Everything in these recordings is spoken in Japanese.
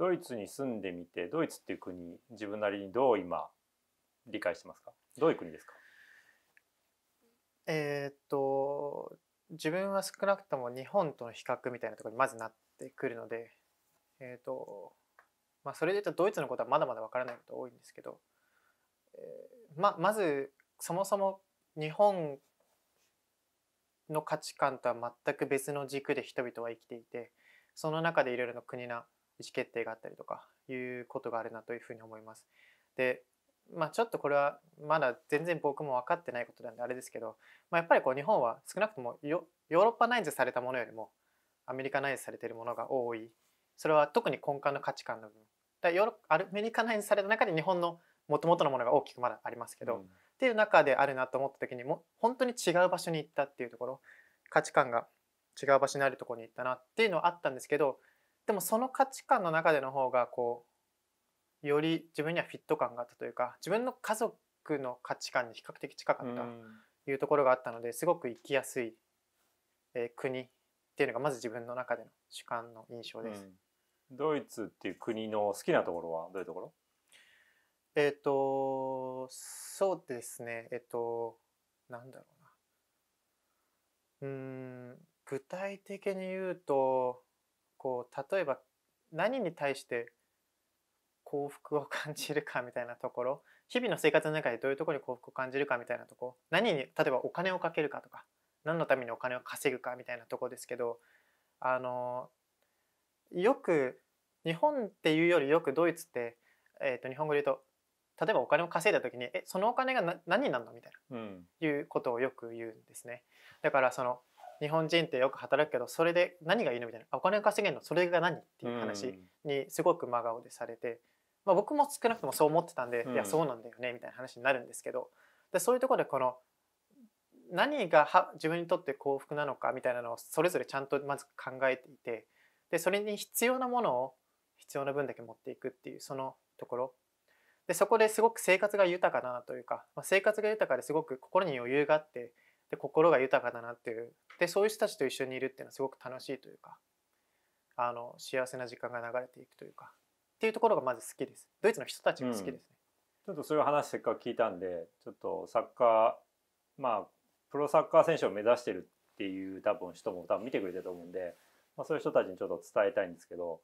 ドイツに住んでみてドイツっていう国自分なりにどう今理解してますかどういう国ですかえー、っと自分は少なくとも日本との比較みたいなところにまずなってくるのでえー、っとまあそれで言うとドイツのことはまだまだわからないこと多いんですけど、えー、ままずそもそも日本の価値観とは全く別の軸で人々は生きていてその中でいろいろな国な意思決定があったりとかいうことがあるなというふうに思います。でまあ、ちょっとこれはまだ全然僕も分かってないことなんであれですけど、まあ、やっぱりこう日本は少なくともヨーロッパナイズされたものよりもアメリカナイズされてるものが多いそれは特に根幹の価値観の部分だヨーロアメリカナイズされた中で日本のもともとのものが大きくまだありますけど、うん、っていう中であるなと思った時にも本当に違う場所に行ったっていうところ価値観が違う場所にあるところに行ったなっていうのはあったんですけどでもその価値観の中での方がこうより自分にはフィット感があったというか自分の家族の価値観に比較的近かったというところがあったのですごく行きやすい、えー、国っていうのがまず自分の中での主観の印象です。うん、ドイツっていう国の好きなところはどういうところえっ、ー、とそうですねえっ、ー、となんだろうなうん具体的に言うとこう例えば何に対して幸福を感じるかみたいなところ日々の生活の中でどういうところに幸福を感じるかみたいなとこ何に例えばお金をかけるかとか何のためにお金を稼ぐかみたいなとこですけどあのよく日本っていうよりよくドイツって、えー、と日本語で言うと例えばお金を稼いだ時に「えそのお金が何になるの?」みたいな、うん、いうことをよく言うんですね。だからその日本人ってよく働くけどそれで何がいいのみたいなお金を稼げるのそれが何っていう話にすごく真顔でされて、まあ、僕も少なくともそう思ってたんで、いやそうなんだよねみたいな話になるんですけどでそういうところでこの何がは自分にとって幸福なのかみたいなのをそれぞれちゃんとまず考えていてでそれに必要なものを必要な分だけ持っていくっていうそのところでそこですごく生活が豊かなというか、まあ、生活が豊かですごく心に余裕があってで心が豊かだなっていうでそういう人たちと一緒にいるっていうのはすごく楽しいというかあの幸せな時間が流れていくというかっていうところがまず好きですドイツの人たちが好きですね、うん、ちょっとそういう話せっかく聞いたんでちょっとサッカーまあプロサッカー選手を目指してるっていう多分人も多分見てくれてると思うんで、まあ、そういう人たちにちょっと伝えたいんですけど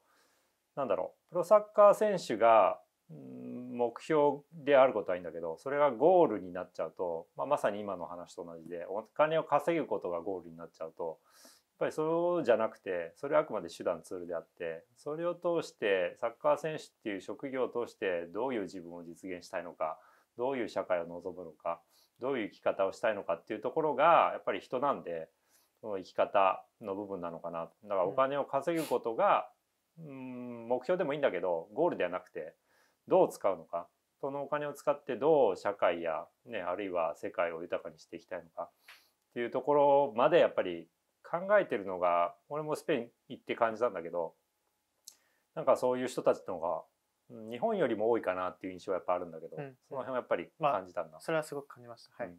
なんだろうプロサッカー選手が目標であることはいいんだけどそれがゴールになっちゃうと、まあ、まさに今の話と同じでお金を稼ぐことがゴールになっちゃうとやっぱりそうじゃなくてそれはあくまで手段ツールであってそれを通してサッカー選手っていう職業を通してどういう自分を実現したいのかどういう社会を望むのかどういう生き方をしたいのかっていうところがやっぱり人なんでその生き方の部分なのかなだからお金を稼ぐことが、うん、目標でもいいんだけどゴールではなくて。どう使うのかそのお金を使ってどう社会や、ね、あるいは世界を豊かにしていきたいのかっていうところまでやっぱり考えてるのが俺もスペイン行って感じたんだけどなんかそういう人たちの方が日本よりも多いかなっていう印象はやっぱあるんだけど、うん、その辺はやっぱり感じたんだ、まあ、それはすごく感じました、はい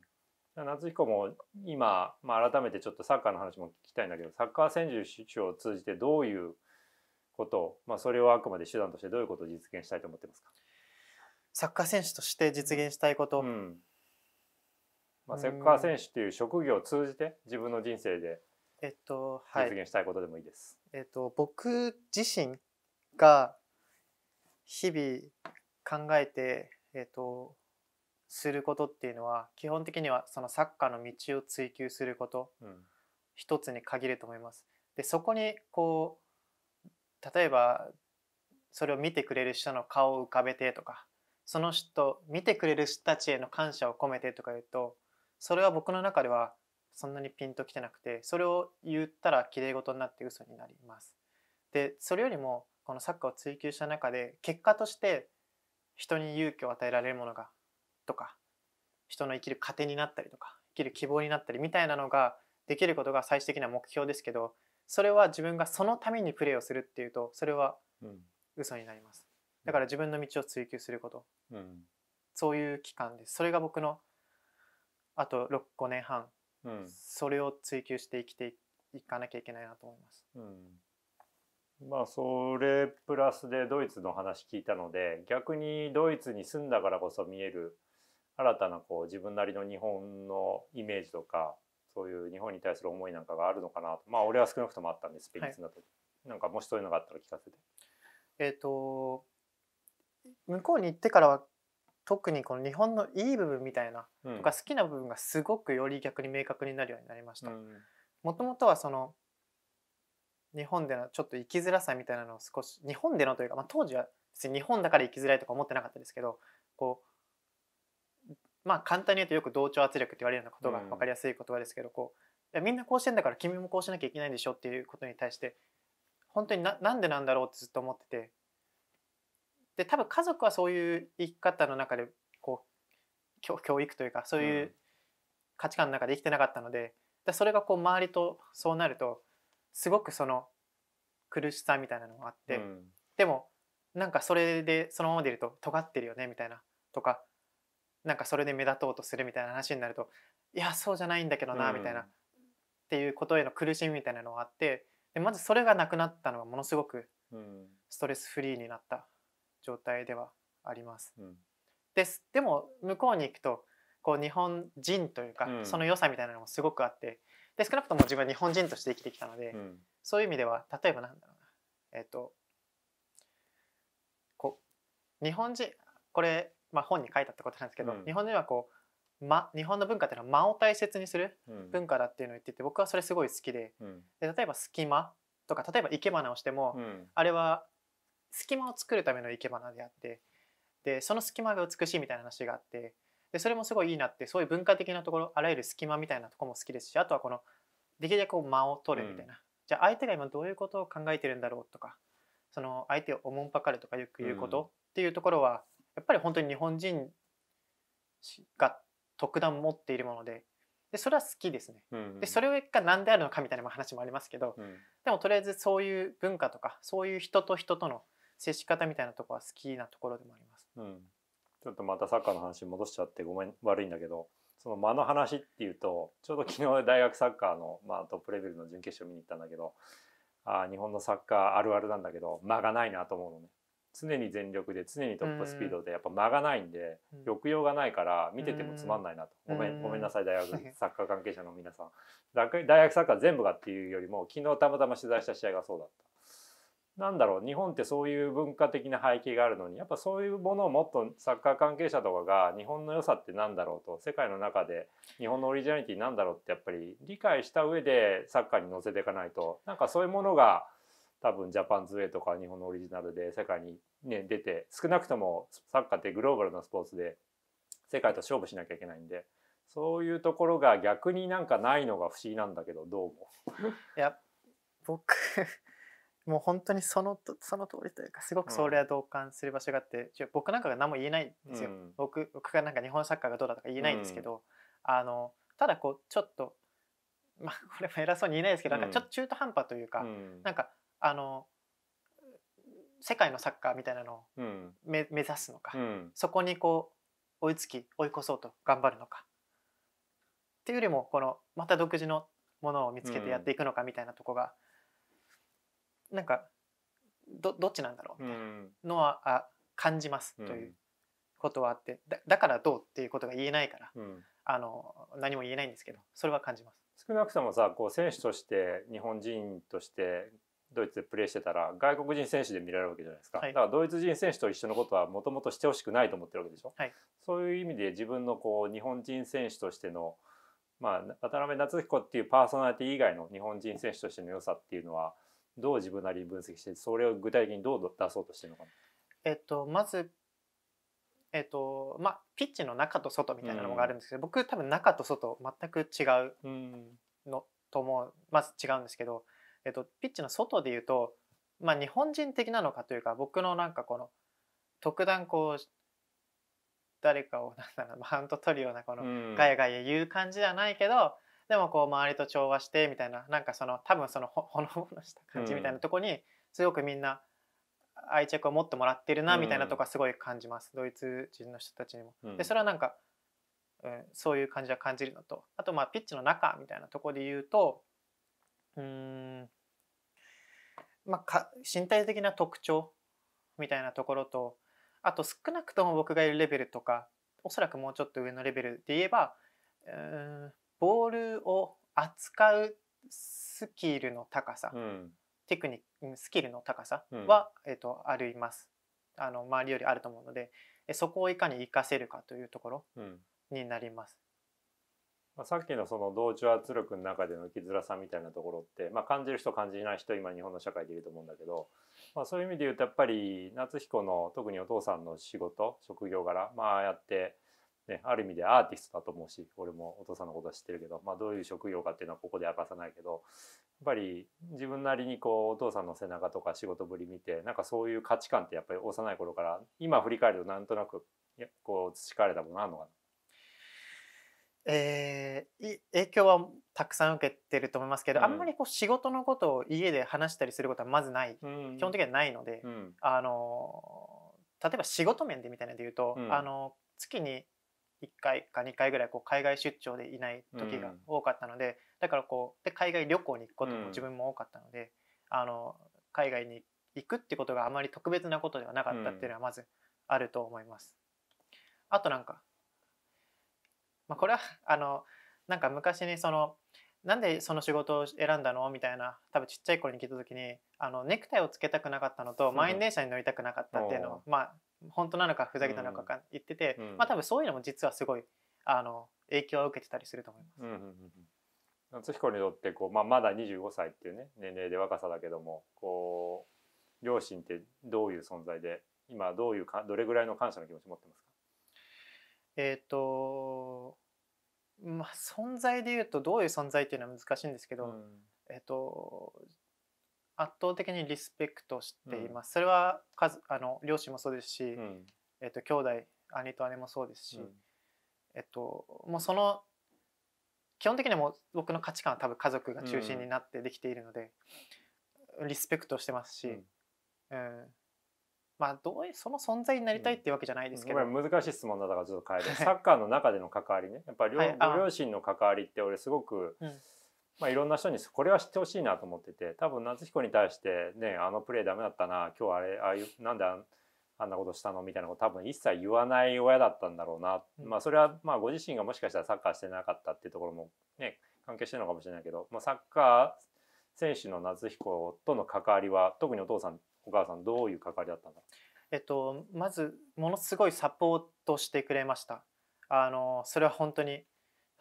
うん、夏彦も今、まあ、改めてちょっとサッカーの話も聞きたいんだけどサッカー選手を通じてどういうことを、まあ、それをあくまで手段としてどういうことを実現したいと思ってますかサッカー選手として実現したいこと、うんまあ、サッカー選手っていう職業を通じて自分の人生でえっと実現したいことでもいいです。えっと僕自身が日々考えてえっとすることっていうのは基本的にはそのサッカーの道を追求すること、うん、一つに限ると思います。でそこにこう例えばそれを見てくれる人の顔を浮かべてとかその人見てくれる人たちへの感謝を込めてとか言うとそれは僕の中ではそんなにピンときてなくてそれを言ったらきれい事になって嘘になります。でそれよりもこのサッカーを追求した中で結果として人に勇気を与えられるものがとか人の生きる糧になったりとか生きる希望になったりみたいなのができることが最終的な目標ですけどそれは自分がそのためにプレーをするっていうとそれは嘘になります。だから自分の道を追求すること、うん、そういう期間ですそれが僕のあと65年半、うん、それを追求して生きていかなきゃいけないなと思います。うん、まあそれプラスでドイツの話聞いたので逆にドイツに住んだからこそ見える新たなこう自分なりの日本のイメージとかそういう日本に対する思いなんかがあるのかなとまあ俺は少なくともあったんですスペインだと、はい、なんかもしそういうのがあったら聞かせて。えっ、ー、と向こうに行ってからは特にこの日本のいい部分みたいな、うん、とか好きな部分がすごくより逆に明確になるようになりました。もともとはその日本でのちょっと生きづらさみたいなのを少し日本でのというか、まあ、当時は別に日本だから生きづらいとか思ってなかったですけどこうまあ簡単に言うとよく同調圧力って言われるようなことが分かりやすい言葉ですけど、うん、こういやみんなこうしてんだから君もこうしなきゃいけないんでしょっていうことに対して本当にななんでなんだろうってずっと思っててで多分家族はそういう生き方の中でこう教育というかそういう価値観の中で生きてなかったのででそれがこう周りとそうなるとすごくその苦しさみたいなのがあって、うん、でもなんかそれでそのままでいると尖ってるよねみたいなとかなんかそれで目立とうとするみたいな話になるといやそうじゃないんだけどなみたいな、うん、っていうことへの苦しみみたいなのがあってでまずそれがなくなったのがものすごくストレスフリーになった状態ではあります。うん、ですでも向こうに行くとこう日本人というか、うん、その良さみたいなのもすごくあってで少なくとも自分は日本人として生きてきたので、うん、そういう意味では例えばなんだろうなえっ、ー、とこう日本人これ、まあ、本に書いたってことなんですけど、日本人はこう、ま、日本の文化っていうのは間を大切にする文化だっていうのを言ってて僕はそれすごい好きで,、で例えば隙間とか例えば生け花をしても、あれは隙間を作るための生け花であってでその隙間が美しいみたいな話があってでそれもすごいいいなってそういう文化的なところあらゆる隙間みたいなとこも好きですしあとはこのできるだけ間を取るみたいな、うん、じゃあ相手が今どういうことを考えてるんだろうとかその相手をおもんぱかるとかよく言うことっていうところは、やっぱり本当に日本人が特段持っているものででそれは好きですね、うんうん、でそれが何であるのかみたいな話もありますけど、うん、でもとりあえずそういう文化とかそういう人と人との接し方みたいなとこは好きなところでもあります。うん、ちょっとまたサッカーの話戻しちゃってごめん悪いんだけどその間の話っていうとちょうど昨日大学サッカーの、まあ、トップレベルの準決勝見に行ったんだけどあ日本のサッカーあるあるなんだけど間がないなと思うのね。常に全力で常にトップスピードでやっぱ間がないんで抑揚がないから見ててもつまんないなとごめんごめんなさい大学 サッカー関係者の皆さん大学サッカー全部がっていうよりも昨日たまたま取材した試合がそうだったなんだろう日本ってそういう文化的な背景があるのにやっぱそういうものをもっとサッカー関係者とかが日本の良さって何だろうと世界の中で日本のオリジナリティなんだろうってやっぱり理解した上でサッカーに乗せていかないとなんかそういうものが多分ジャパンズウェイとか日本のオリジナルで世界に、ね、出て少なくともサッカーってグローバルなスポーツで世界と勝負しなきゃいけないんでそういうところが逆になんかないのが不思議なんだけどどうも。いや僕もう本当にそのその通りというかすごくそれは同感する場所があって、うん、僕なんかが何も言えないんですよ、うん、僕僕がなんか日本サッカーがどうだとか言えないんですけど、うん、あのただこうちょっとまあ これも偉そうに言えないですけど、なんかちょっと中途半端というか、うん、なんかあの世界のサッカーみたいなのを目,、目指すのか、そこにこう追いつき追い越そうと頑張るのかっていうよりもこのまた独自のものを見つけてやっていくのかみたいなとこが。なんかどどっちなんだろうみたいなのは、うん、あ感じますということはあってだだからどうっていうことが言えないから、うん、あの何も言えないんですけどそれは感じます。少なくともさこう選手として日本人としてドイツでプレーしてたら外国人選手で見られるわけじゃないですか、はい、だからドイツ人選手と一緒のことはもともとしてほしくないと思ってるわけでしょ、はい、そういう意味で自分のこう日本人選手としての、まあ、渡辺夏彦っていうパーソナリティ以外の日本人選手としての良さっていうのはどう自分なりに分析してそれを具体的にどう出そうとしてるのかなえっとまずえっとまあピッチの中と外みたいなのがあるんですけど、うん、僕多分中と外全く違うの、と思うまず違うんですけど、えっと、ピッチの外で言うと、まあ、日本人的なのかというか僕のなんかこの特段こう誰かをなんだろうマウント取るようなこのガヤガヤ言う感じじゃないけど、でもこう周りと調和してみたいななんかその多分その ほのぼのした感じみたいなとこにすごくみんな愛着を持ってもらってるなみたいなとこはすごい感じます、うん、ドイツ人の人たちにも。でそれはなんか、うん、そういう感じは感じるのとあとまあピッチの中みたいなとこで言うとうんまあか身体的な特徴みたいなところとあと少なくとも僕がいるレベルとかおそらくもうちょっと上のレベルで言えばうんボールを扱うスキルの高さ、うん、テクニックスキルの高さは、うん、えーと、ありますあの周りよりあると思うのでそこをいかに活かせるかというところになります。まあ、さっきのその同調圧力の中での生きづらさみたいなところって、まあ、感じる人感じない人今日本の社会でいると思うんだけど、まあ、そういう意味で言うとやっぱり夏彦の特にお父さんの仕事職業柄まあやってね、ある意味でアーティストだと思うし俺もお父さんのことは知ってるけど、まあ、どういう職業かっていうのはここで明かさないけどやっぱり自分なりにこうお父さんの背中とか仕事ぶり見てなんかそういう価値観ってやっぱり幼い頃から今振り返るとなんとなくこう培われたものあるのかなえー、影響はたくさん受けてると思いますけど、うん、あんまりこう仕事のことを家で話したりすることはまずない、うん、基本的にはないので、うん、あの例えば仕事面でみたいなので言うと、あの月に1回か2回ぐらいこう海外出張でいない時が多かったので、だからこうで海外旅行に行くことも自分も多かったので、あの海外に行くってことがあまり特別なことではなかったっていうのはまずあると思います。あとなんか、まあ、これはあのなんか昔にそのなんでその仕事を選んだのみたいな多分ちっちゃい頃に聞いた時にあのネクタイをつけたくなかったのと満員電車に乗りたくなかったっていうのを、まあ本当なのかふざけたのかか言ってて、まあ多分そういうのも実はすごいあの影響を受けてたりすると思います。うんうんうん夏彦にとってこう、まあ、まだ25歳っていうね年齢で若さだけどもこう両親ってどういう存在で今どういうかどれぐらいの感謝の気持ち持ってますかえっ、とまあ存在でいうとどういう存在っていうのは難しいんですけど、うん、えっ、と圧倒的にリスペクトしています、うん、それは数あの両親もそうですし、うん、えっと、兄弟兄と姉もそうですし、うん、えっと、もうその基本的にも僕の価値観は多分家族が中心になってできているので、リスペクトしてますし、うんまあ、どうその存在になりたいっていうわけじゃないですけど、うん、難しい質問だからちょっと変える サッカーの中での関わりねやっぱり、はい、両親の関わりって俺すごく、うんまあ、いろんな人にこれは知ってほしいなと思ってて多分夏彦に対してねあのプレーダメだったな今日あれああいうなんであんなことしたのみたいなこと多分一切言わない親だったんだろうな、まあそれはまあご自身がもしかしたらサッカーしてなかったっていうところもね関係してるのかもしれないけど、まあ、サッカー選手の夏彦との関わりは特にお父さんお母さんどういう関わりだったんだえっと、まずものすごいサポートしてくれましたあのそれは本当に例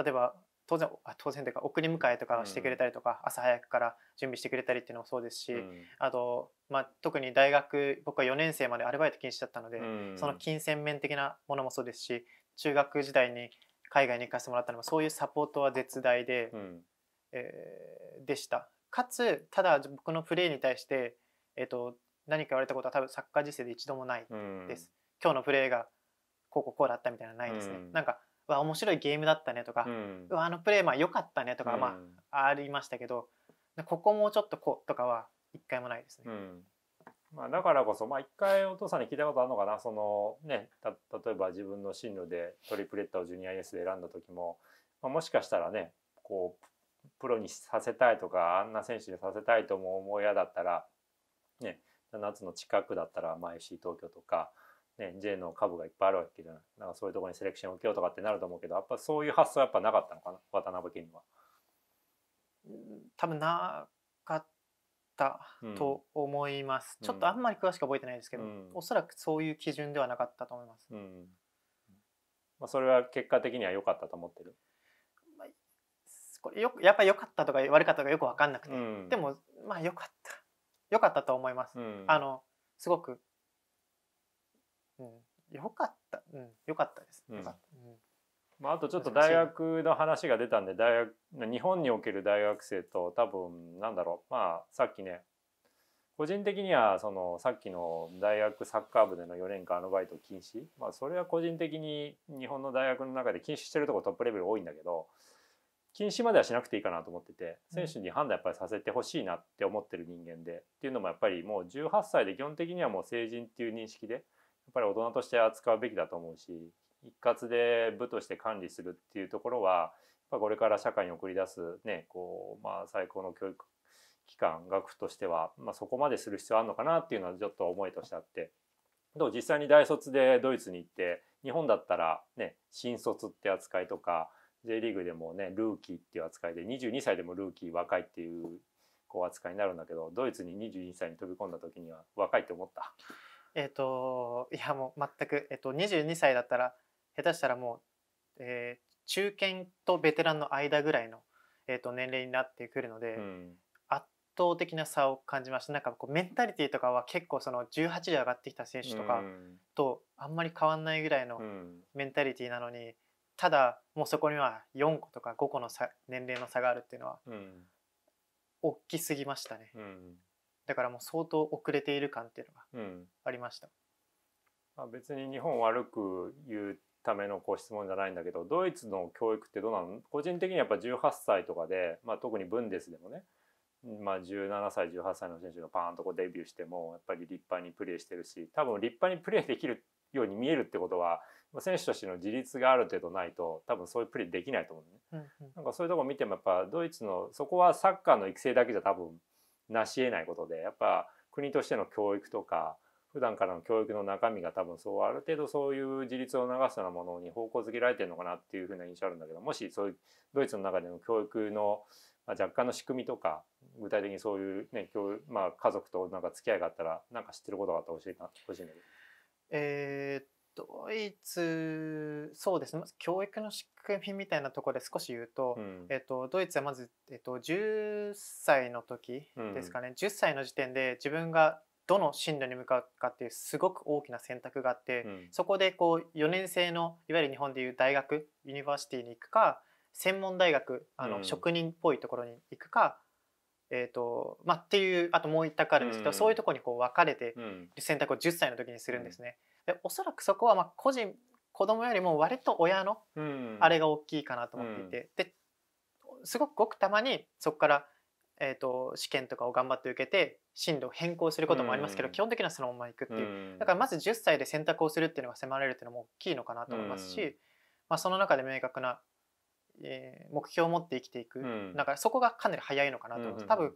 えば当然当然というか送り迎えとかしてくれたりとか、うん、朝早くから準備してくれたりっていうのもそうですし、うん、あと、まあ、特に大学僕は4年生までアルバイト禁止だったので、うん、その金銭面的なものもそうですし中学時代に海外に行かせてもらったのもそういうサポートは絶大で、うん、えー、でした。かつただ僕のプレーに対して、えーと、何か言われたことは多分サッカー人生で一度もないです。今日のプレーがこうこうこうだったみたいなないですね。なんかわ面白いゲームだったねとか、うん、わあのプレーまあ良かったねとか、まあありましたけどここもちょっとこうとかは一回もないですね。まあ、だからこそ、まあ、一回お父さんに聞いたことあるのかなその、ね、た例えば自分の進路でトリプレッタをジュニア S で選んだ時も、まあ、もしかしたらねこうプロにさせたいとかあんな選手にさせたいとも思う親だったら、ね、夏の近くだったら、まあ、FC 東京とか、ね、J の株がいっぱいあるわけじゃないんかそういうところにセレクションを受けようとかってなると思うけどやっぱそういう発想はやっぱなかったのかな渡辺家には。多分なかったと思います、うん、ちょっとあんまり詳しく覚えてないですけど、うん、おそらくそういう基準ではなかったと思います。うん、まあ、それは結果的には良かったと思ってるこれよやっぱ良かったとか悪かったとかよく分かんなくて、でもまあ良かった良かったと思います、あのすごくうん、よかった、うん、よかったです、うんまあ、あとちょっと大学の話が出たんで大学日本における大学生と多分なんだろうまあさっきね個人的にはそのさっきの大学サッカー部での4年間アルバイト禁止まあそれは個人的に日本の大学の中で禁止してるとこトップレベル多いんだけど禁止まではしなくていいかなと思ってて選手に判断やっぱりさせてほしいなって思ってる人間でっていうのもやっぱりもう18歳で基本的にはもう成人っていう認識でっぱり大人として扱うべきだと思うし一括で部として管理するっていうところはこれから社会に送り出す、ねこうまあ、最高の教育機関学府としては、まあ、そこまでする必要あるのかなっていうのはちょっと思いとしてあってでも実際に大卒でドイツに行って日本だったら、ね、新卒って扱いとか J リーグでも、ね、ルーキーっていう扱いで22歳でもルーキー若いっていうこう扱いになるんだけどドイツに22歳に飛び込んだ時には若いって思ったえっ、ー、といやもう全く、えっ、ー、と、22歳だったら下手したらもう、えー、中堅とベテランの間ぐらいの、えっと、年齢になってくるので、うん、圧倒的な差を感じましたなんかこうメンタリティーとかは結構その18で上がってきた選手とかとあんまり変わんないぐらいのメンタリティーなのに。ただもうそこには4個とか5個の差年齢の差があるっていうのは大きすぎましたね。うんだからもう相当遅れている感っていうのがありました。まあ、別に日本悪く言うためのこう質問じゃないんだけどドイツの教育ってどうなの個人的にやっぱ18歳とかで、まあ、特にブンデスでもね、まあ、17歳18歳の選手がパーンとこうデビューしてもやっぱり立派にプレーしてるし多分立派にプレーできるように見えるってことは選手としての自立がある程度ないと多分そういうプレーできないと思うね。うんうん、なんかそういうとこ見てもやっぱドイツのそこはサッカーの育成だけじゃ多分なし得ないことでやっぱ国としての教育とか普段からの教育の中身が多分そうある程度そういう自立を促すようなものに方向づけられてるのかなっていうふうな印象あるんだけどもしそういうドイツの中での教育の若干の仕組みとか具体的にそういうね、まあ、家族となんか付き合いがあったらなんか知ってることがあったら教えてほしいんだけど。えー、っドイツそうですね教育の仕組みみたいなところで少し言うとうん、えっと、ドイツはまず、えっと、10歳の時ですかね、うん、10歳の時点で自分がどの進路に向かうかっていうすごく大きな選択があって、うん、そこでこう4年生のいわゆる日本でいう大学ユニバーシティに行くか専門大学あの、職人っぽいところに行くかえーとまあ、っていうあともう一択あるんですけど、うん、そういうとこにこう分かれて、選択を10歳の時にするんですね。うんでおそらくそこはまあ個人子供よりも割と親のあれが大きいかなと思っていて、ですごくごくたまにそこからえーと、試験とかを頑張って受けて進路を変更することもありますけど、うん、基本的にはそのままいくっていう、うん、だからまず10歳で選択をするっていうのが迫られるっていうのも大きいのかなと思いますし、うん、まあ、その中で明確な、えー、目標を持って生きていく、うん、だからそこがかなり早いのかなと思います、多分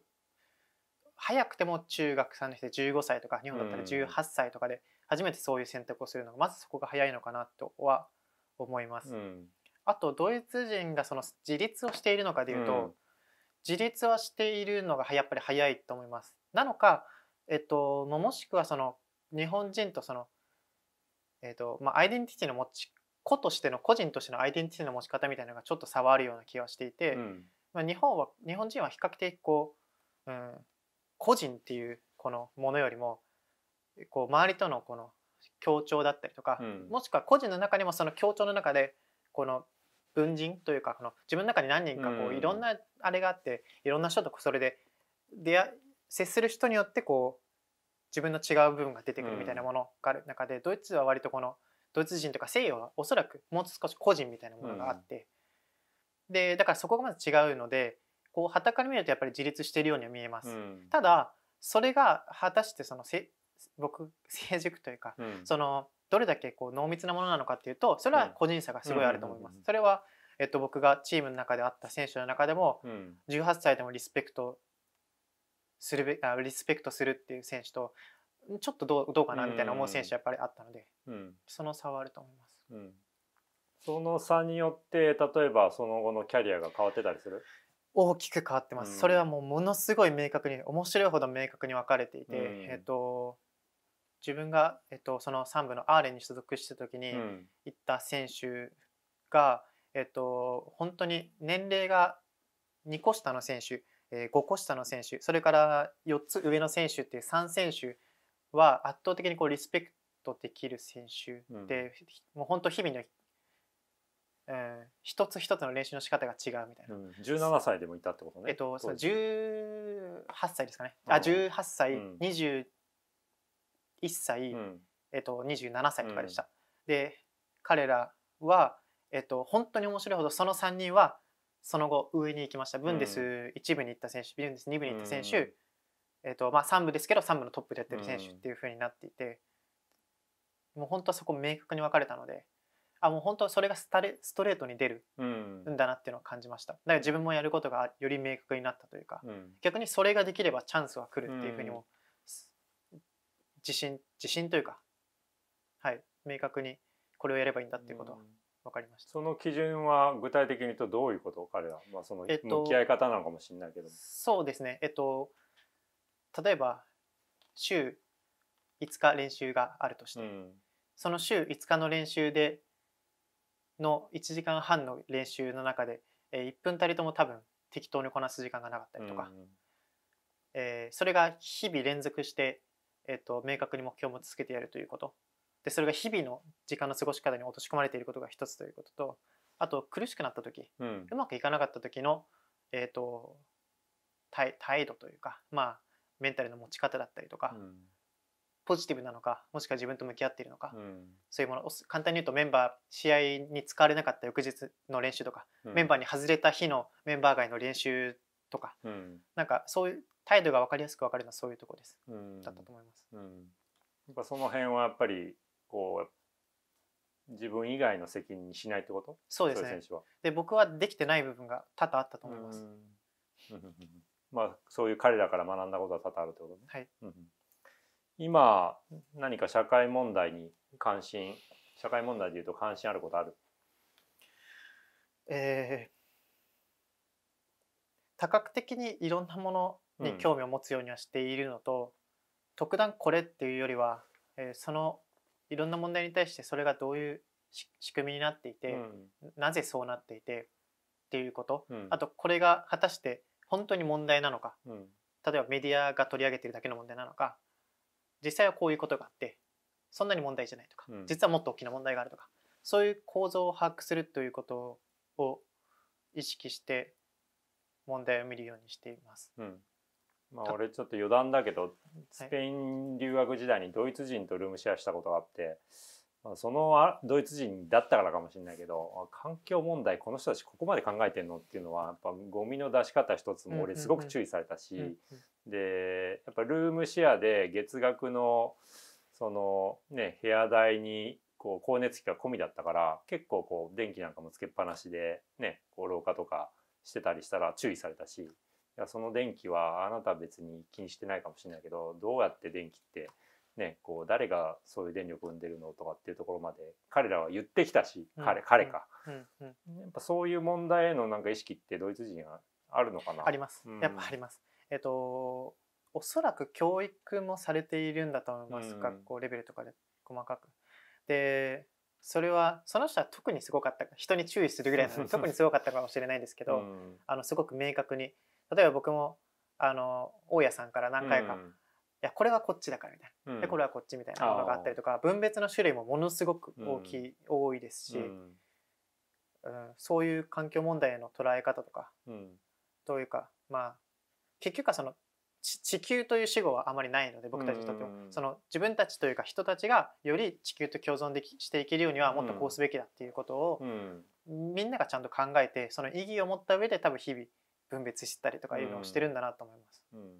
早くても中学3年生15歳とか日本だったら18歳とかで初めてそういう選択をするのがまずそこが早いのかなとは思います。うん、あとドイツ人がその自立をしているのかでいうと、うん、自立はしているのがやっぱり早いと思います。なのか、えっと、もしくはその日本人とその、えっとまあ、アイデンティティの持ち子としての個人としてのアイデンティティの持ち方みたいなのがちょっと差はあるような気がしていて、うん、まあ、日本は日本人は比較的こう、うん、個人っていうこのものよりもこう周りとのこの協調だったりとか、うん、もしくは個人の中にもその協調の中でこの文人というかこの自分の中に何人かこういろんなあれがあっていろんな人とそれで出接する人によってこう自分の違う部分が出てくるみたいなものがある中で、ドイツは割とこのドイツ人とか西洋はおそらくもう少し個人みたいなものがあって、でだからそこがまず違うのでこう旗から見るとやっぱり自立しているように見えます。うん、ただそれが果たしてそのせ僕成熟というか、うん、そのどれだけこう濃密なものなのかっていうとそれは個人差がすごいあると思います。それはえっと、僕がチームの中であった選手の中でも、18歳でもリスペクトするべあリスペクトするっていう選手とちょっとどうどうかなみたいな思う選手やっぱりあったので、うん、その差はあると思います、うん、その差によって例えばその後のキャリアが変わってたりする大きく変わってます、うん、それはもうものすごい明確に面白いほど明確に分かれていて、うん、えっ、ー、と自分が、えっ、ー、と、その3部のアーレンに所属した時に行った選手が、えっ、ー、と、本当に年齢が2個下の選手、え5個下の選手それから4つ上の選手っていう3選手は圧倒的にこうリスペクトできる選手で、うん、もう本当日々のうん、一つ一つの練習の仕方が違うみたいな、うん、17歳でもいたってことねえっとそ18歳ですかね、あ18歳、うん、21歳、うん、えっと、27歳とかでした、で彼らは、えっと、本当に面白いほどその3人はその後上に行きましたブンデス1部に行った選手ブンデス2部に行った選手、えっとまあ、3部ですけど3部のトップでやってる選手っていうふうになっていて、もう本当はそこ明確に分かれたので。あもう本当それがスタレストレートに出るんだなっていうのを感じました、だから自分もやることがより明確になったというか、うん、逆にそれができればチャンスは来るっていうふうにも、自信自信というかはい明確にこれをやればいいんだっていうことは分かりました、その基準は具体的に言うとどういうこと彼は、まあ、その向き合い方なのかもしれないけど、えっと、そうですねえっと例えば週5日練習があるとして、うん、その週5日の練習での1時間半の練習の中で、えー、1分たりとも多分適当にこなす時間がなかったりとか、えー、それが日々連続して、えーと、明確に目標も続けてやるということでそれが日々の時間の過ごし方に落とし込まれていることが一つということとあと苦しくなった時、うん、うまくいかなかった時の、えーと、と態度というかまあメンタルの持ち方だったりとか、うん、ポジティブなのかもしくは自分と向き合っているのか、うん、そういうもの簡単に言うとメンバー試合に使われなかった翌日の練習とか、うん、メンバーに外れた日のメンバー外の練習とか、うん、なんかそういう態度が分かりやすく分かるのはそういうとこです、うん、だったと思います。うん、やっぱその辺はやっぱりこう自分以外の責任にしないってことそうですねで僕はできてない部分が多々あったと思いますまあそういう彼らから学んだことは多々あるってことねはい、今何か社会問題に関心社会問題でいうと関心あることあるえー、多角的にいろんなものに興味を持つようにはしているのと、うん、特段これっていうよりは、えー、そのいろんな問題に対してそれがどういう仕組みになっていて、うん、なぜそうなっていてっていうこと、うん、あとこれが果たして本当に問題なのか、例えばメディアが取り上げてるだけの問題なのか実際はこういうことがあってそんなに問題じゃないとか、うん、実はもっと大きな問題があるとかそういう構造を把握するということを意識して問題を見るようにしています。うんまあ、俺ちょっと余談だけどスペイン留学時代にドイツ人とルームシェアしたことがあって、まそのドイツ人だったからかもしれないけど環境問題この人たちここまで考えてんのっていうのはやっぱゴミの出し方一つも俺すごく注意されたしでやっぱルームシェアで月額のそのね部屋代にこう光熱費が込みだったから結構こう電気なんかもつけっぱなしでねこう廊下とかしてたりしたら注意されたしいやその電気はあなた別に気にしてないかもしれないけどどうやって電気ってねこう誰がそういう電力を生んでるのとかっていうところまで彼らは言ってきたし、彼彼か、うんうん、やっぱそういう問題へのなんか意識ってドイツ人はあるのかなあります、やっぱありますえっとおそらく教育もされているんだと思います、うん、学校レベルとかで細かく。でそれはその人は特にすごかった人に注意するぐらいなので特にすごかったかもしれないんですけど、うん、あのすごく明確に例えば僕もあの大家さんから何回か、うん、いやこれはこっちだからみたいな、うん、でこれはこっちみたいなものがあったりとか分別の種類もものすごく大きい、多いですし、うんそういう環境問題への捉え方とか、というかまあ結局はその地球という死語はあまりないので僕たちにとっても、その自分たちというか人たちがより地球と共存できしていけるようにはもっとこうすべきだっていうことを、みんながちゃんと考えてその意義を持った上で多分日々分別したりとかいうのをしてるんだなと思います。うん、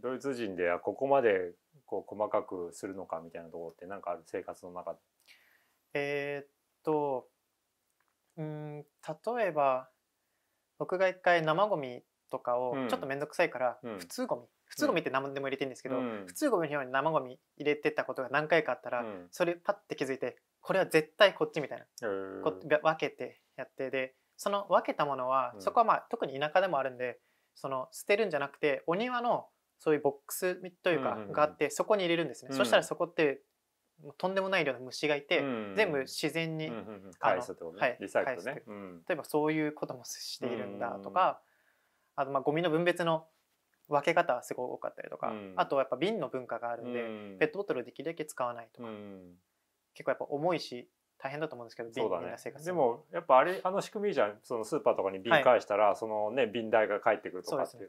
ドイツ人ではここまでこう細かくするのかみたいなところって何かある生活の中で。えー、っとうん例えば僕が一回生ゴミとかをちょっと面倒くさいから、普通ゴミ普通ゴミって何でも入れていいんですけど、普通ゴミのように生ゴミ入れてたことが何回かあったら、それパッて気づいてこれは絶対こっちみたいな、こ分けてやってでその分けたものは、そこはまあ特に田舎でもあるんでその捨てるんじゃなくてお庭のそういうボックスというかがあって、そこに入れるんですね、そしたらそこってとんでもない量の虫がいて、全部自然に、うんうんうん、返すとね、はい、リサイクルね、例えばそういうこともしているんだとか、あとまあゴミの分別の分け方はすごい多かったりとか、うん、あとやっぱ瓶の文化があるんで、うん、ペットボトルできるだけ使わないとか、うん、結構やっぱ重いし大変だと思うんですけど瓶、ね、みんな生活でもやっぱあれあの仕組みじゃんそのスーパーとかに瓶返したら、はい、そのね瓶代が返ってくるとかっていう、ね、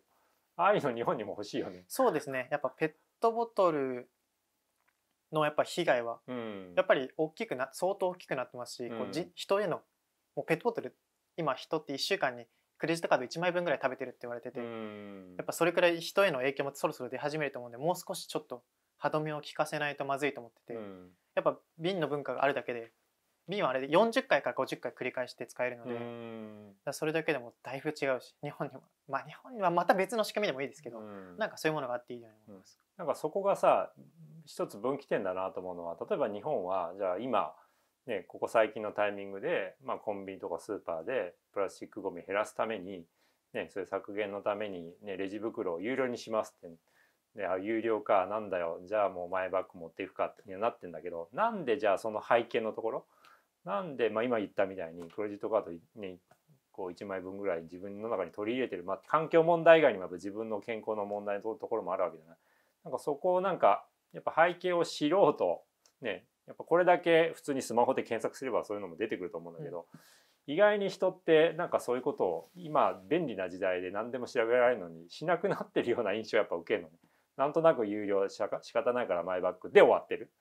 ああいうの日本にも欲しいよねそうですねやっぱペットボトルのやっぱ被害は、やっぱり大きくな相当大きくなってますし、こうじ人へのもうペットボトル今人って1週間にクレジットカード1枚分ぐらい食べてるって言われてて、やっぱそれくらい人への影響もそろそろ出始めると思うんでもう少しちょっと歯止めを効かせないとまずいと思ってて、やっぱ瓶の文化があるだけで瓶はあれで40回から50回繰り返して使えるので、それだけでもだいぶ違うし日本にもまあ日本にはまた別の仕組みでもいいですけど、なんかそういうものがあっていいように思います。なんかそこがさ一つ分岐点だなと思うのは例えば日本はじゃあ今ね、ここ最近のタイミングで、まあ、コンビニとかスーパーでプラスチックごみ減らすために、ね、そういう削減のために、ね、レジ袋を有料にしますって、ね、であ有料かなんだよじゃあもうマイバッグ持っていくかってなってんだけどなんでじゃあその背景のところなんで、まあ、今言ったみたいにクレジットカード、ね、こう1枚分ぐらい自分の中に取り入れてる、まあ、環境問題以外にも自分の健康の問題のところもあるわけじゃない。なんかそこをなんかやっぱ背景を知ろうとねやっぱこれだけ普通にスマホで検索すればそういうのも出てくると思うんだけど、うん、意外に人ってなんかそういうことを今便利な時代で何でも調べられるのにしなくなってるような印象やっぱ受けるのね。なんとなく有料しか仕方ないからマイバッグで終わってる。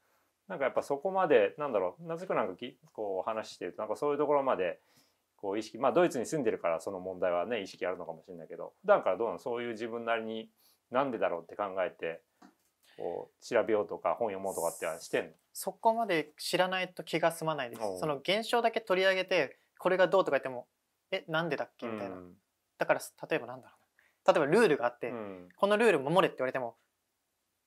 なんかやっぱそこまでなんだろうなぜかなんかきこう話してるとなんかそういうところまでこう意識まあドイツに住んでるからその問題はね意識あるのかもしれないけど普段からどうなのそういう自分なりになんでだろうって考えてこう調べようとか本読もうとかってはしてんのそこまで知らないと気が済まないですその現象だけ取り上げてこれがどうとか言ってもえなんでだっけみたいな、うん、だから例えばなんだろう例えばルールがあって、うん、このルール守れって言われても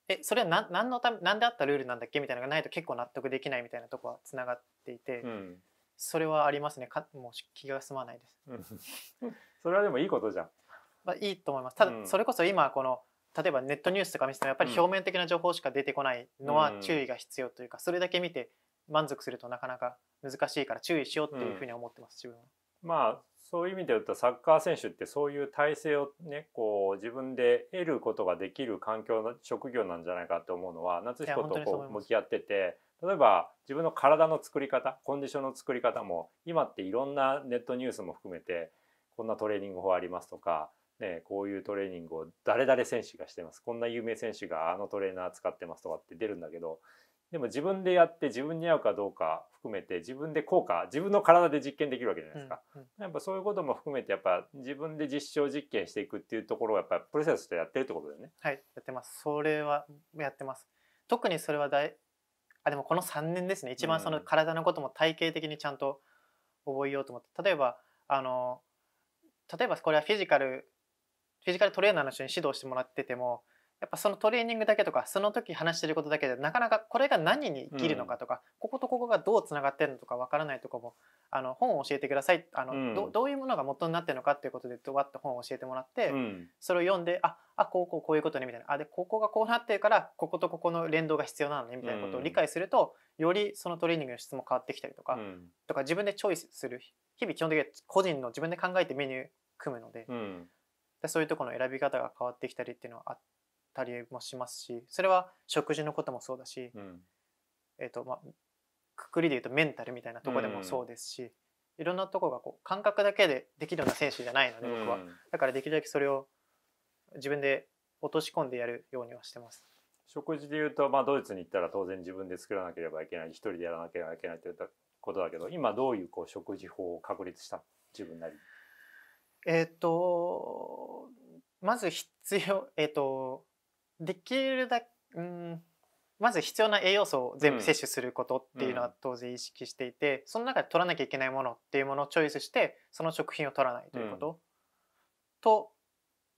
えそれは何何のため何であったルールなんだっけみたいなのがないと結構納得できないみたいなとこはつながっていて、うん、それはありますねかもう気が済まないです それはでもいいことじゃん、まあ、いいと思いますただ、それこそ今この例えばネットニュースとか見せてもやっぱり表面的な情報しか出てこないのは注意が必要というか、それだけ見て満足するとなかなか難しいから注意しようっていうふうに思ってます、自分は。まあそういう意味で言うとサッカー選手ってそういう体制をねこう自分で得ることができる環境の職業なんじゃないかと思うのは夏彦とこう向き合ってて例えば自分の体の作り方コンディションの作り方も今っていろんなネットニュースも含めてこんなトレーニング法ありますとかね、こういうトレーニングを誰々選手がしてますこんな有名選手があのトレーナー使ってますとかって出るんだけどでも自分でやって自分に合うかどうか含めて自分で効果自分の体で実験できるわけじゃないですか、うんうん、やっぱそういうことも含めてやっぱ自分で実証実験していくっていうところをやっぱプロセスとやってるってことだよねはいやってますそれはやってます特にそれは大あでもこの3年ですね一番その体のことも体系的にちゃんと覚えようと思って、例えばあの例えばこれはフィジカルフィジカルトレーナーの人に指導してもらっててもやっぱそのトレーニングだけとかその時話してることだけでなかなかこれが何に生きるのかとか、うん、こことここがどうつながってるのかわからないとかもあの本を教えてくださいあの、うん、どどういうものが元になってるのかっていうことでドワッと本を教えてもらって、うん、それを読んでああこうこうこういうことねみたいなあでここがこうなってるからこことここの連動が必要なのねみたいなことを理解すると、よりそのトレーニングの質も変わってきたりとか、とか自分でチョイスする日々基本的には個人の自分で考えてメニュー組むので、でそういうとこの選び方が変わってきたりっていうのはあったりもしますしそれは食事のこともそうだし、うん、えーとまあ、くくりで言うとメンタルみたいなとこでもそうですし、いろんなとこがこう感覚だけでできるような選手じゃないので僕は、だからできるだけそれを自分で落とし込んでやるようにはしてます。食事でいうと、まあ、ドイツに行ったら当然自分で作らなければいけない一人でやらなければいけないといたことだけど今どういうこう食事法を確立した自分なりえっ、とまず必要、えっ、ー、と、できるだけ、うん、まず必要な栄養素を全部摂取することっていうのは当然意識していて、うん、その中で取らなきゃいけないものっていうものをチョイスしてその食品を取らないということ、うん、と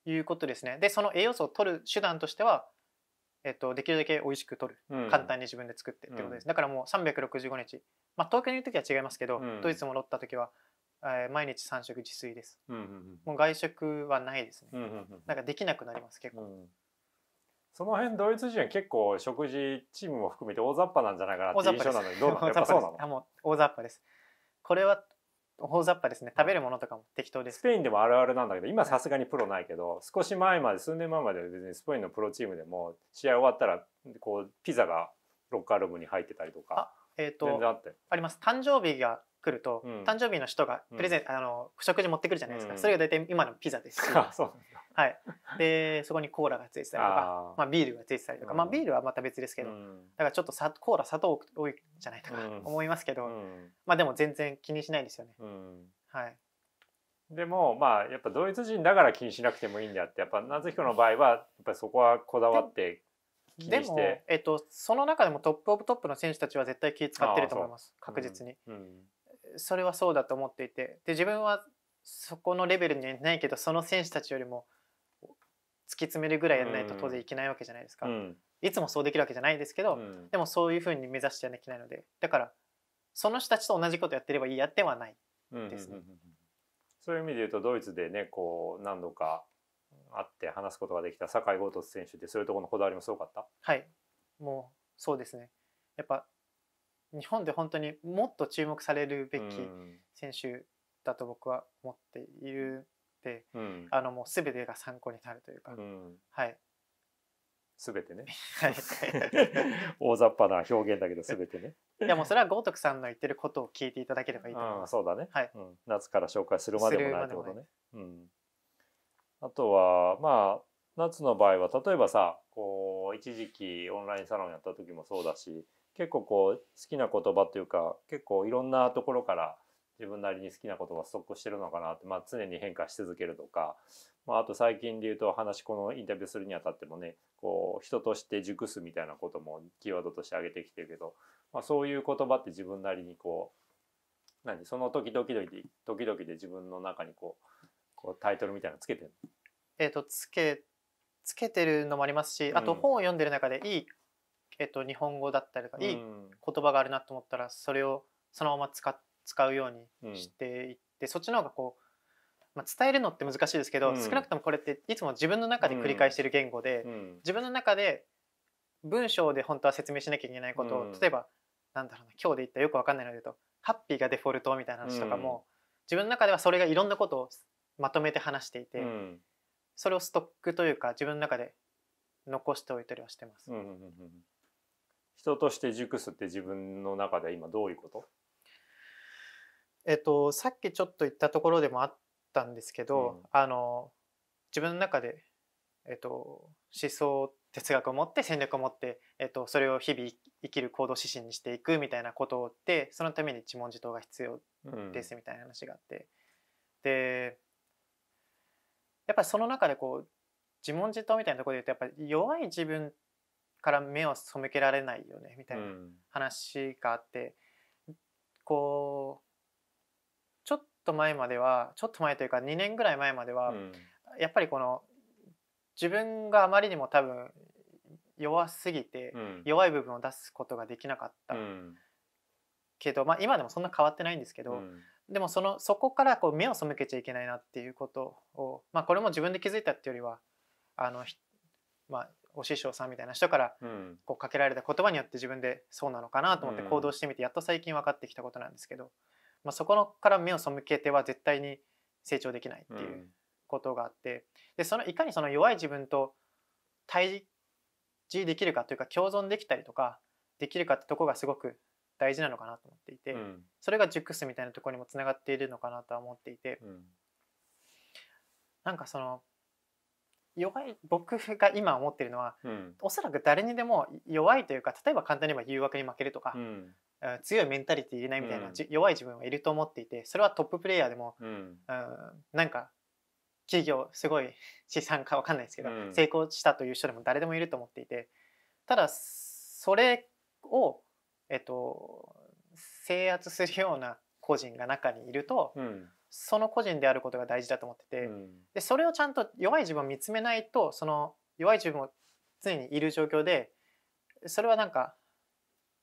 いうことですねでその栄養素を取る手段としては、えっと、できるだけ美味しく取る、うん、簡単に自分で作ってってことです、だからもう365日、まあ、東京にいる時は違いますけど、ドイツ戻った時はえー、毎日3食自炊です、うんうんうん、もう外食はないですね、うんうんうん、なんかできなくなります結構、うん、その辺ドイツ人は結構食事チームも含めて大雑把なんじゃないかなって印象なのにどうな っぱそうなの大雑把ですこれは大雑把ですね食べるものとかも適当です、スペインでもあるあるなんだけど今さすがにプロないけど少し前まで数年前まで別にスペインのプロチームでも試合終わったらこうピザがロッカールームに入ってたりとかあえっ、ー、とあります誕生日が来ると、うん、誕生日の人がプレゼン、うん、あの食事持ってくるじゃないですか、うん、それが大体今のピザですし はい、でそこにコーラがついてたりとかまあ、ビールがついてたりとか、まあ、ビールはまた別ですけど、だからちょっとさコーラ砂糖多いじゃないとか思いますけど、まあでも全然気にしないですよね。はいでもまあやっぱドイツ人だから気にしなくてもいいんであってやっぱ夏彦の場合はやっぱそこはこだわってでも、えっと、その中でもトップオブトップの選手たちは絶対気使ってると思います確実に、うんうん、それはそうだと思っていてで自分はそこのレベルにはないけどその選手たちよりも突き詰めるぐらいやらないと当然いけないわけじゃないですか、うん、いつもそうできるわけじゃないですけど、うん、でもそういうふうに目指してやできないのでだからその人たちと同じことやってればいいやってはないですね、ううんううそういう意味で言うとドイツでねこう何度か会って話すことができた酒井豪哲選手ってそういうところのこだわりもすごかったはいもうそうですねやっぱ日本で本当にもっと注目されるべき選手だと僕は思っているので、うん、あのもう全てが参考になるというか、うん、はい。全てね。大雑把な表現だけど全てね。いやもうそれは豪徳さんの言ってることを聞いていただければいいと思います。そうだね、はい、うん、夏から紹介するまでもないってことね。うん、あとはまあ夏の場合は例えばさこう一時期オンラインサロンやった時もそうだし結構こう好きな言葉というか結構いろんなところから自分なりに好きな言葉ストックしてるのかなって、まあ、常に変化し続けるとか、まあ、あと最近で言うと話このインタビューするにあたってもねこう人として熟すみたいなこともキーワードとして挙げてきてるけど、まあ、そういう言葉って自分なりにこう何その時々で時々で自分の中にこうこうタイトルみたいなのつけてるえーと、つけつけてるのもありますしあと本を読んでる中でいいえっと、日本語だったりとか、いい言葉があるなと思ったらそれをそのまま使使うようにしていって、そっちの方がこう、まあ、伝えるのって難しいですけど、少なくともこれっていつも自分の中で繰り返してる言語で、自分の中で文章で本当は説明しなきゃいけないことを、例えばなんだろうな今日で言ったらよく分かんないので言うと「ハッピーがデフォルト」みたいな話とかも、自分の中ではそれがいろんなことをまとめて話していて、それをストックというか自分の中で残しておいたりはしてます。うんうんうん人として熟すって自分の中で今どういうことえっとさっきちょっと言ったところでもあったんですけど、うん、あの自分の中で、えっと、思想哲学を持って戦略を持って、えっと、それを日々生きる行動指針にしていくみたいなことをってそのために自問自答が必要ですみたいな話があって、うん、でやっぱりその中でこう自問自答みたいなところで言うとやっぱり弱い自分から目を背けられないよねみたいな話があって、うん、こうちょっと前まではちょっと前というか2年ぐらい前までは、うん、やっぱりこの自分があまりにも多分弱すぎて、弱い部分を出すことができなかったけど、まあ、今でもそんな変わってないんですけど、でもそのそこからこう目を背けちゃいけないなっていうことを、まあ、これも自分で気づいたっていうよりはあの、まあ、お師匠さんみたいな人からこうかけられた言葉によって自分でそうなのかなと思って行動してみてやっと最近分かってきたことなんですけど、まあ、そこから目を背けては絶対に成長できないっていうことがあってでそのいかにその弱い自分と対峙できるかというか共存できたりとかできるかってとこがすごく大事なのかなと思っていて、それが熟すみたいなところにもつながっているのかなとは思っていて、なんかその弱い僕が今思ってるのは、うん、おそらく誰にでも弱いというか例えば簡単に言えば誘惑に負けるとか、うん、強いメンタリティ入れないみたいな、うん、弱い自分はいると思っていてそれはトッププレーヤーでも、うん、なんか企業すごい資産か分かんないですけど、成功したという人でも誰でもいると思っていてただそれを、えっと、制圧するような個人が中にいると、うん、その個人であることが大事だと思ってて、うん、でそれをちゃんと弱い自分を見つめないとその弱い自分を常にいる状況でそれはなんか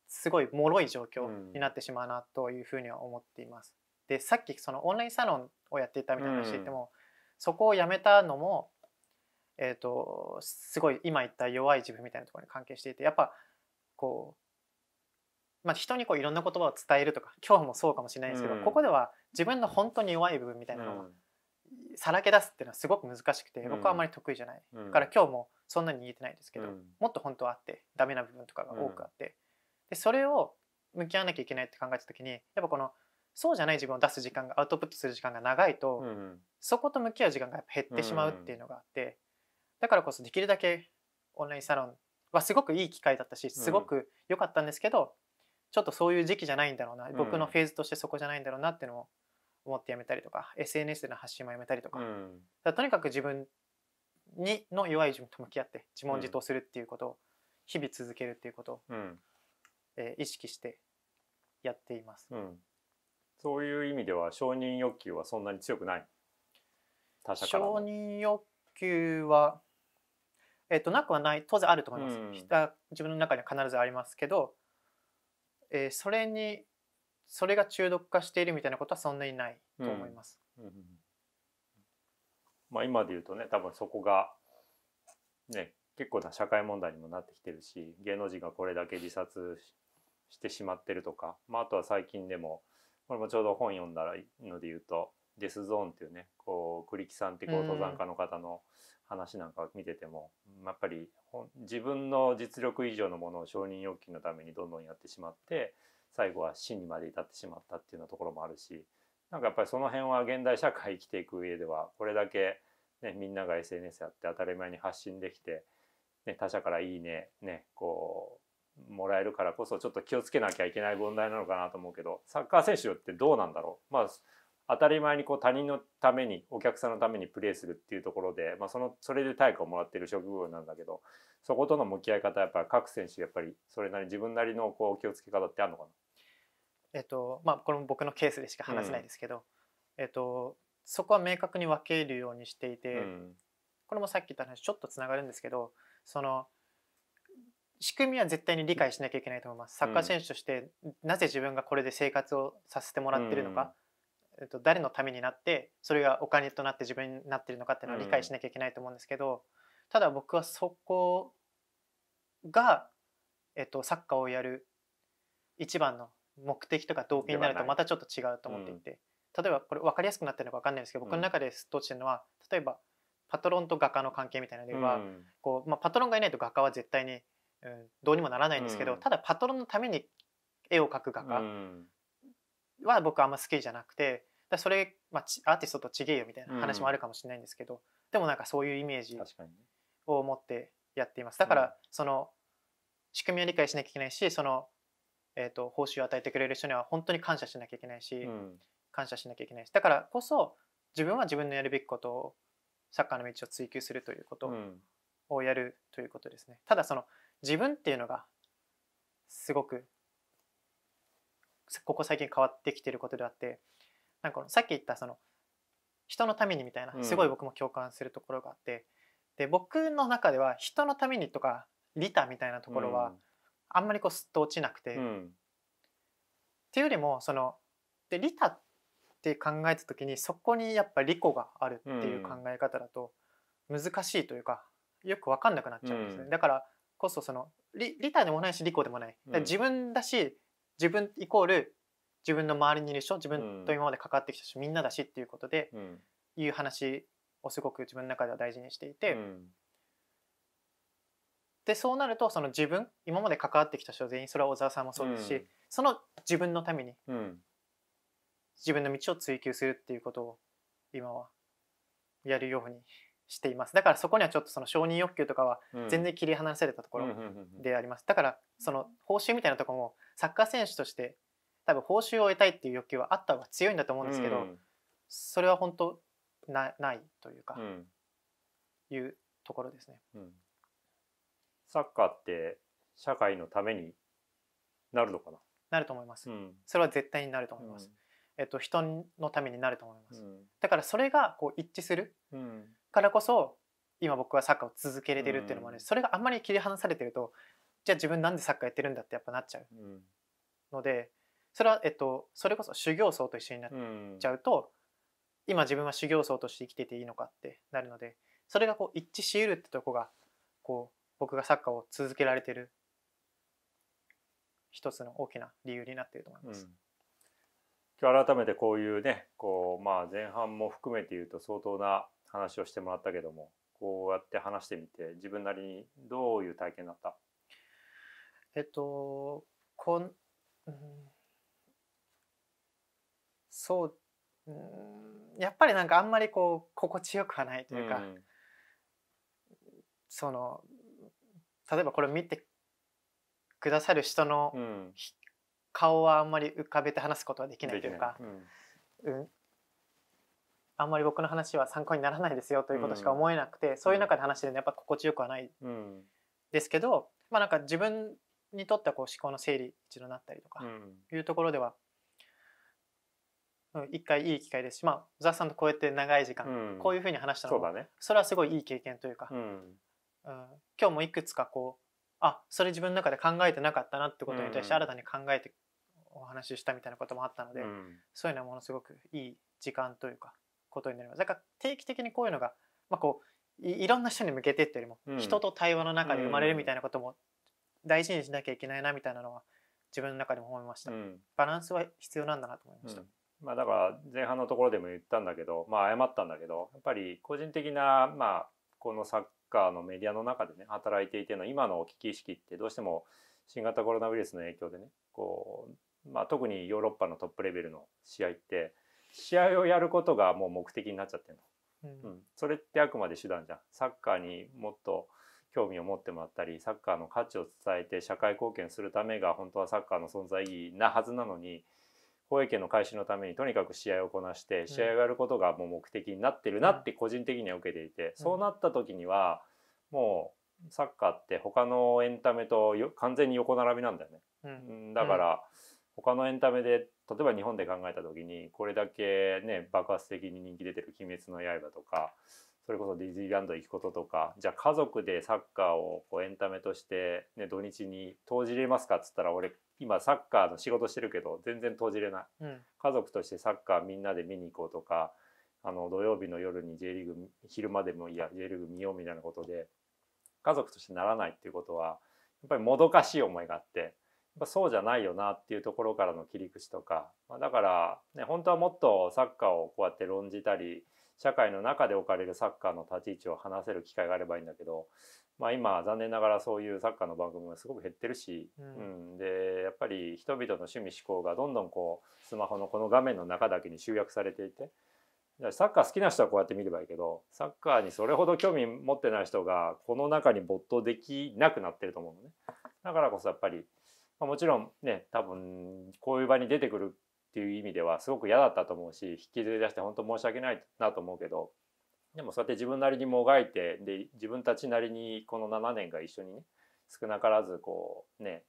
すごい脆い状況になってしまうなというふうには思っています。でさっきそのオンラインサロンをやっていたみたいな話ても、うん、そこをやめたのも、えーとすごい今言った弱い自分みたいなところに関係していてやっぱこうまあ、人にこういろんな言葉を伝えるとか今日もそうかもしれないんですけど、うん、ここでは自分の本当に弱い部分みたいなのをさらけ出すっていうのはすごく難しくて、僕はあまり得意じゃない、から今日もそんなに言えてないですけど、もっと本当はあってダメな部分とかが多くあって、でそれを向き合わなきゃいけないって考えた時にやっぱこのそうじゃない自分を出す時間がアウトプットする時間が長いと、そこと向き合う時間が減ってしまうっていうのがあって、だからこそできるだけオンラインサロンはすごくいい機会だったしすごく良かったんですけど、ちょっとそういう時期じゃないんだろうな、僕のフェーズとしてそこじゃないんだろうなっていうのを思ってやめたりとか SNS での発信もやめたりとか,、かとにかく自分にの弱い自分と向き合って自問自答するっていうことを日々続けるっていうことを、えー、意識してやっています、うん、そういう意味では承認欲求はそんなに強くない承認欲求は、えっとなくはない当然あると思います、うん、自分の中には必ずありますけどえー、それにそれが中毒化しているみたいなことはそんなにないと思います。うんうん、まあ、今で言うとね多分そこが、ね、結構な社会問題にもなってきてるし芸能人がこれだけ自殺してしまってるとか、まあ、あとは最近でもこれもちょうど本読んだので言うと「デスゾーン」っていうねこう栗木さんってこう登山家の方の話なんかを見ててもやっぱり自分の実力以上のものを承認欲求のためにどんどんやってしまって最後は死にまで至ってしまったっていうようなところもあるしなんかやっぱりその辺は現代社会生きていく上ではこれだけ、ね、みんなが SNS やって当たり前に発信できて、ね、他者から「いいね」ねこうもらえるからこそちょっと気をつけなきゃいけない問題なのかなと思うけどサッカー選手ってどうなんだろうまあ当たり前にこう他人のためにお客さんのためにプレーするっていうところで、まあ、そのそれで対価をもらってる職業なんだけどそことの向き合い方やっぱり各選手やっぱりそれなり自分なりのこう気をつけ方ってあるのかなえっとまあこれも僕のケースでしか話せないですけど、うん、えっと、そこは明確に分けるようにしていて、うん、これもさっき言った話ちょっとつながるんですけどその仕組みは絶対に理解しなきゃいけないと思います。サッカー選手として、なぜ自分がこれで生活をさせてもらってるのか、うんえっと、誰のためになってそれがお金となって自分になってるのかっていうのを理解しなきゃいけないと思うんですけど、ただ僕はそこが、えっと、サッカーをやる一番の目的とか動機になるとまたちょっと違うと思っていて、例えばこれ分かりやすくなってるのか分かんないですけど僕の中でスッとしてるのは例えばパトロンと画家の関係みたいなのでは、こうまあ、パトロンがいないと画家は絶対に、うん、どうにもならないんですけど、ただパトロンのために絵を描く画家は僕はあんま好きじゃなくてだそれ、まあ、アーティストとちげえよみたいな話もあるかもしれないんですけど、うん、でもなんかそういうイメージを持ってやっていますだから、その仕組みを理解しなきゃいけないしその、えーと、報酬を与えてくれる人には本当に感謝しなきゃいけないし、うん、感謝しなきゃいけないしだからこそ自分は自分のやるべきことをサッカーの道を追求するということをやるということですね。ただその自分っていうのがすごくここ最近変わってきてることであってなんかさっき言ったその人のためにみたいなすごい僕も共感するところがあって、うん、で僕の中では人のためにとか利他みたいなところはあんまりこうすっと落ちなくて、うん、っていうよりもそので利他って考えた時にそこにやっぱ利己があるっていう考え方だと難しいというかよく分かんなくなっちゃうんですね、うん、だからこそその利他でもないし利己でもない自分だし、自分イコール自分の周りにいる人自分と今まで関わってきた人、みんなだしっていうことで、いう話をすごく自分の中では大事にしていて、でそうなるとその自分今まで関わってきた人全員それは小沢さんもそうですし、その自分のために、自分の道を追求するっていうことを今はやるようにしていますだからそこにはちょっとその承認欲求とかは全然切り離されたところでありますだからその報酬みたいなところもサッカー選手として多分報酬を得たいっていう欲求はあった方が強いんだと思うんですけど、うん、それは本当なないというか、うん、いうところですね、うん、サッカーって社会のためになるのかななると思います、それは絶対になると思います、えっと、人のためになると思います、だからそれがこう一致する、うんからこそ今僕はサッカーを続けれてるっていうのもあるし、うん、それがあんまり切り離されてるとじゃあ自分なんでサッカーやってるんだってやっぱなっちゃうのでそれは、えっと、それこそ修行僧と一緒になっちゃうと、うん、今自分は修行僧として生きてていいのかってなるのでそれがこう一致しうるってとこがこう僕がサッカーを続けられてる一つの大きな理由になっていると思います。うん、改めてこういうねこう、まあ、前半も含めて言うと相当な話をしてもらったけどもこうやって話してみて自分なりにどういう体験だったえっとこん、うん、そう、うん、やっぱりなんかあんまりこう心地よくはないというか、うん、その例えばこれ見てくださる人の、顔はあんまり浮かべて話すことはできないというか、うん、あんまり僕の話は参考にならないですよということしか思えなくて、うん、そういう中で話してるのやっぱ心地よくはないですけど、まあなんか自分にとってはこう思考の整理一度なったりとかいうところでは、うん、一回いい機会ですし、まあ、小沢さんとこうやって長い時間、こういうふうに話したのも、ね、それはすごいいい経験というか、うん、今日もいくつかこうあそれ自分の中で考えてなかったなってことに対して新たに考えてお話ししたみたいなこともあったので、そういうのはものすごくいい時間というかことになりますだから定期的にこういうのが、まあ、こういろんな人に向けてっていうよりも、うん、人と対話の中で生まれるみたいなことも大事にしなきゃいけないなみたいなのは自分の中でも思いました、うん、バランスは必要なんだなと思いました、うん、まあ、だから前半のところでも言ったんだけど、まあ、謝ったんだけどやっぱり個人的な、まあ、このサッカーのメディアの中でね働いていての今の危機意識ってどうしても新型コロナウイルスの影響でねこう、まあ、特にヨーロッパのトップレベルの試合って試合をやることがもう目的になっちゃってるの、うん、うん、それってあくまで手段じゃんサッカーにもっと興味を持ってもらったりサッカーの価値を伝えて社会貢献するためが本当はサッカーの存在意義なはずなのに放映権の開始のためにとにかく試合をこなして試合をやることがもう目的になってるなって個人的には受けていて、うん、そうなった時にはもうサッカーって他のエンタメと完全に横並びなんだよね。うん、だから、うん他のエンタメで例えば日本で考えた時にこれだけね爆発的に人気出てる「鬼滅の刃」とかそれこそディズニーランド行くこととかじゃあ家族でサッカーをこうエンタメとして、ね、土日に投じれますかっつったら俺今サッカーの仕事してるけど全然投じれない、うん、家族としてサッカーみんなで見に行こうとかあの土曜日の夜に J リーグ昼間でもいや J リーグ見ようみたいなことで家族としてならないっていうことはやっぱりもどかしい思いがあって。ぱそうじゃないよなっていうところからの切り口とか、まあ、だから、ね、本当はもっとサッカーをこうやって論じたり社会の中で置かれるサッカーの立ち位置を話せる機会があればいいんだけど、まあ、今残念ながらそういうサッカーの番組がすごく減ってるし、うん、うん、でやっぱり人々の趣味思考がどんどんこうスマホのこの画面の中だけに集約されていて。サッカー好きな人はこうやって見ればいいけどサッカーにそれほど興味持ってない人がこの中に没頭できなくなってると思うのねだからこそやっぱりまあ、もちろんね多分こういう場に出てくるっていう意味ではすごく嫌だったと思うし引きずり出して本当申し訳ないなと思うけどでもそうやって自分なりにもがいてで自分たちなりにこの7年が一緒にね少なからずこうね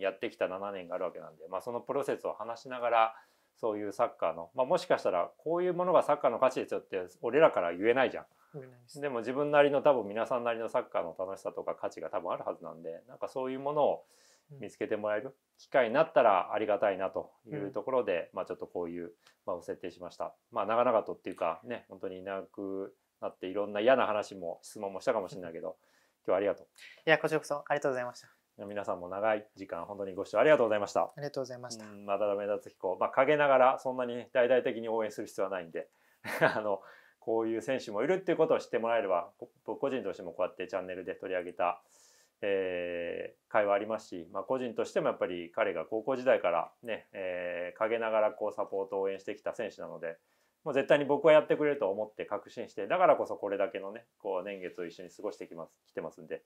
やってきた7年があるわけなんで、まあ、そのプロセスを話しながらそういうサッカーの、まあ、もしかしたらこういうものがサッカーの価値ですよって俺らから言えないじゃん。でも自分なりの多分皆さんなりのサッカーの楽しさとか価値が多分あるはずなんでなんかそういうものを見つけてもらえる機会になったらありがたいなというところで、まあ、ちょっとこういう場を設定しました。まあ、長々とっていうかね本当にいなくなっていろんな嫌な話も質問もしたかもしれないけど 今日はありがとう。いやこちらこそありがとうございました。皆さんも長い時間本当にご視聴ありがとうございました。ありがとうございました。まだ目立つ彦、まあ、陰ながらそんなに大々的に応援する必要はないんで あのこういう選手もいるっていうことを知ってもらえれば僕個人としてもこうやってチャンネルで取り上げたえー、会話ありますし、まあ、個人としてもやっぱり彼が高校時代からね、えー、陰ながらこうサポートを応援してきた選手なので、もう絶対に僕はやってくれると思って確信して、だからこそこれだけのね、こう年月を一緒に過ごしてきます、来てますんで、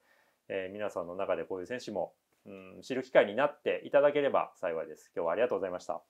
えー、皆さんの中でこういう選手も、うん、知る機会になっていただければ幸いです。今日はありがとうございました。